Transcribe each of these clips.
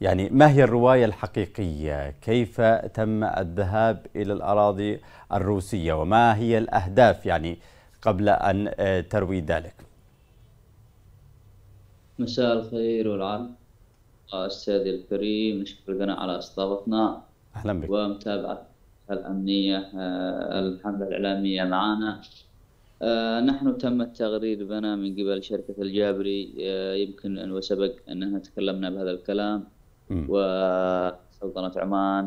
يعني ما هي الرواية الحقيقية؟ كيف تم الذهاب إلى الأراضي الروسية وما هي الأهداف يعني قبل أن آه، تروي ذلك؟ مساء الخير والعافية أستاذ الكريم نشكر على استضافتنا أهلا بك ومتابعة الأمنية آه، الحملة الإعلامية معنا آه، نحن تم التغرير بنا من قبل شركة الجابري يمكن أن وسبق أننا تكلمنا بهذا الكلام وسلطنة عمان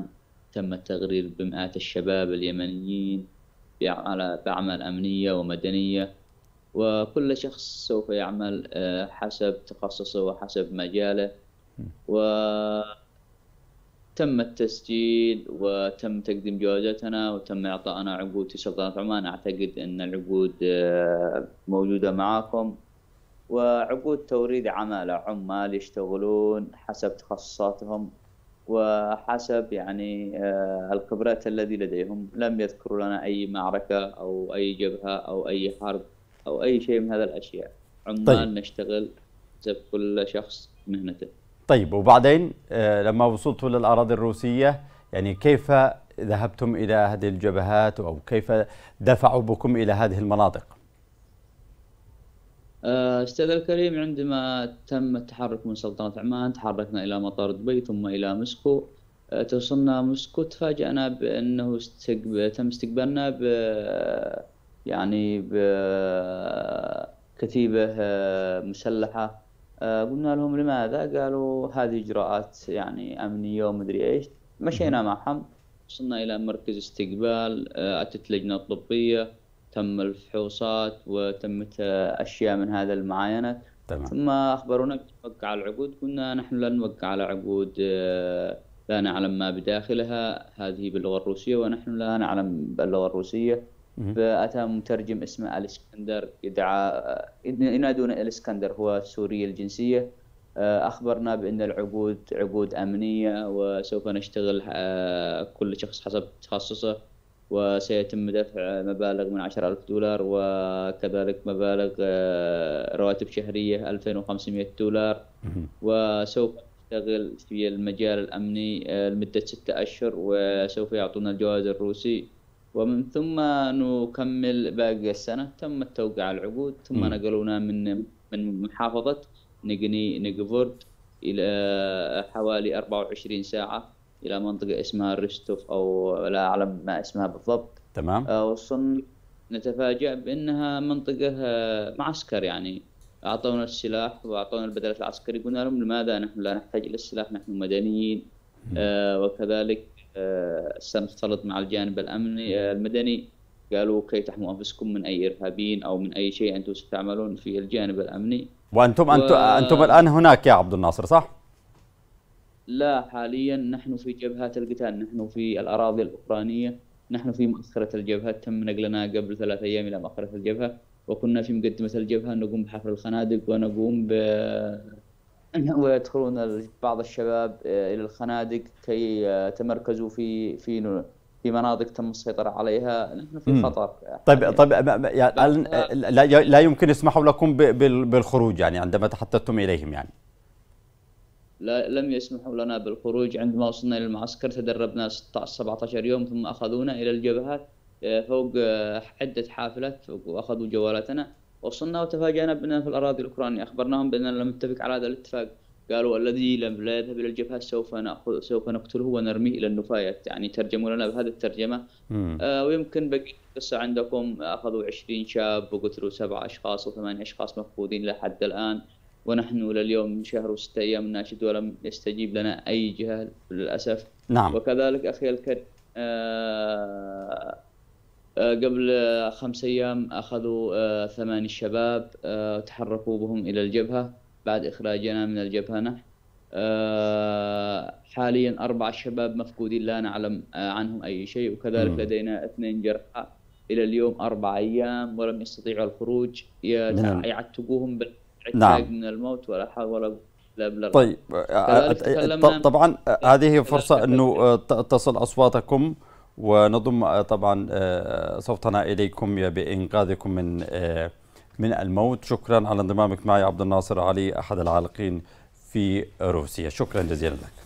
تم التغرير بمئات الشباب اليمنيين بأعمال أمنية ومدنية وكل شخص سوف يعمل آه، حسب تخصصه وحسب مجاله و تم التسجيل وتم تقديم جوازاتنا وتم إعطائنا عقود في سلطنة عمان أعتقد أن العقود آه، موجودة معاكم وعقود توريد عمالة عمال يشتغلون حسب تخصصاتهم وحسب يعني آه، الخبرات الذي لديهم لم يذكروا لنا أي معركة أو أي جبهة أو أي حرب أو أي شيء من هذه الأشياء عمال طيب. نشتغل حسب كل شخص مهنته طيب وبعدين آه، لما وصلتوا للأراضي الروسية يعني كيف ذهبتم إلى هذه الجبهات أو كيف دفعوا بكم إلى هذه المناطق؟ آه، استاذ الكريم عندما تم التحرك من سلطنه عمان تحركنا الى مطار دبي ثم الى موسكو آه، توصلنا موسكو تفاجأنا بأنه استقب... تم استقبالنا ب يعني بكتيبة آه، مسلحة قلنا لهم لماذا؟ قالوا هذه إجراءات يعني أمنية ومدري إيش مشينا معهم وصلنا إلى مركز استقبال أتت لجنة طبية تم الفحوصات وتمت اشياء من هذا المعاينات تمام. ثم اخبرونا بوقع على العقود قلنا نحن لن نوقع على عقود آه، لا نعلم ما بداخلها هذه باللغه الروسيه ونحن لا نعلم باللغه الروسيه فاتى مترجم اسمه الاسكندر يدعى آه، ينادون الاسكندر هو سوري الجنسيه آه، اخبرنا بان العقود عقود امنيه وسوف نشتغل كل شخص حسب تخصصه وسيتم دفع مبالغ من 10000 دولار وكذلك مبالغ آه، رواتب شهرية 2500 دولار وسوف نشتغل في المجال الأمني آه، لمدة ستة أشهر وسوف يعطونا الجواز الروسي ومن ثم نكمل باقي السنة تم على العقود ثم نقلونا من من محافظة نجني نجفورد إلى حوالي 24 ساعة الى منطقه اسمها ريستوف او لا اعلم ما اسمها بالضبط تمام آه، وصلنا نتفاجأ بانها منطقه آه، معسكر يعني اعطونا السلاح واعطونا البدلات العسكريه قلنا لهم لماذا نحن لا نحتاج الى السلاح نحن مدنيين آه وكذلك آه سنختلط مع الجانب الامني آه المدني قالوا كي تحموا انفسكم من اي ارهابيين او من اي شيء انتم ستعملون في الجانب الامني وانتم و... انتم الان هناك يا عبد الناصر صح؟ لا حاليا نحن في جبهات القتال نحن في الأراضي الأوكرانية نحن في مؤخرة الجبهة تم نقلنا قبل ثلاثة أيام إلى مؤخرة الجبهة وكنا في مقدمة الجبهة نقوم بحفر الخنادق ونقوم ب ويدخلون بعض الشباب آه، إلى الخنادق كي يتمركزوا آه، في في في مناطق تم السيطرة عليها نحن في خطر طيب, طيب، يعني طيب يعني لا, لا يمكن يسمحوا لكم بالخروج يعني عندما تحدثتم إليهم يعني لا لم يسمحوا لنا بالخروج عندما وصلنا إلى المعسكر تدربنا 16-17 يوم ثم أخذونا إلى الجبهات آه، فوق آه، عدة حافلات وأخذوا جوالاتنا وصلنا وتفاجأنا بأننا في الأراضي الأوكرانية أخبرناهم بأننا لم نتفق على هذا الاتفاق قالوا الذي لم لا يذهب إلى الجبهات سوف نأخذ سوف نقتله ونرميه إلى النفايات يعني ترجموا لنا بهذه الترجمة آه ويمكن بقي القصة عندكم أخذوا 20 شاب وقتلوا سبع أشخاص وثمانية أشخاص مفقودين لحد الآن ونحن إلى اليوم من شهر وستة أيام ناشد ولم يستجيب لنا أي جهة للأسف نعم وكذلك أخي الكريم آه، آه، قبل خمس أيام أخذوا ثمان آه، ثماني الشباب تحركوا بهم إلى الجبهة بعد إخراجنا من الجبهة نحن حاليا اربع شباب مفقودين لا نعلم عنهم أي شيء وكذلك م. لدينا اثنين جرحى إلى اليوم أربع أيام ولم يستطيعوا الخروج نعم. يعتقوهم بال نعم من الموت ولا حول ولا طيب آه، آه، آه، طبعا هذه فرصة أنه تصل أصواتكم ونضم طبعا صوتنا إليكم بإنقاذكم من من الموت شكرا على انضمامك معي عبد الناصر علي أحد العالقين في روسيا شكرا جزيلا لك